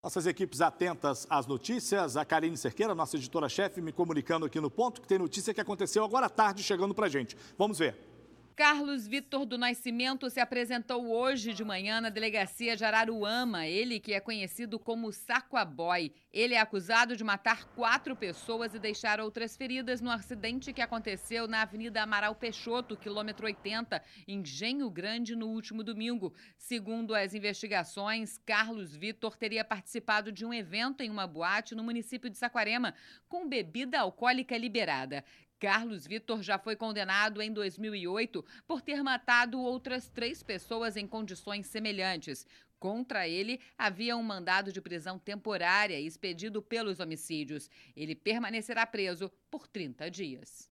Nossas equipes atentas às notícias. A Karine Cerqueira, nossa editora-chefe, me comunicando aqui no ponto que tem notícia que aconteceu agora à tarde chegando para gente. Vamos ver. Carlos Vitor do Nascimento se apresentou hoje de manhã na delegacia de Araruama, ele que é conhecido como Boy, Ele é acusado de matar quatro pessoas e deixar outras feridas no acidente que aconteceu na Avenida Amaral Peixoto, quilômetro 80, em Genho Grande, no último domingo. Segundo as investigações, Carlos Vitor teria participado de um evento em uma boate no município de Saquarema, com bebida alcoólica liberada. Carlos Vitor já foi condenado em 2008 por ter matado outras três pessoas em condições semelhantes. Contra ele havia um mandado de prisão temporária expedido pelos homicídios. Ele permanecerá preso por 30 dias.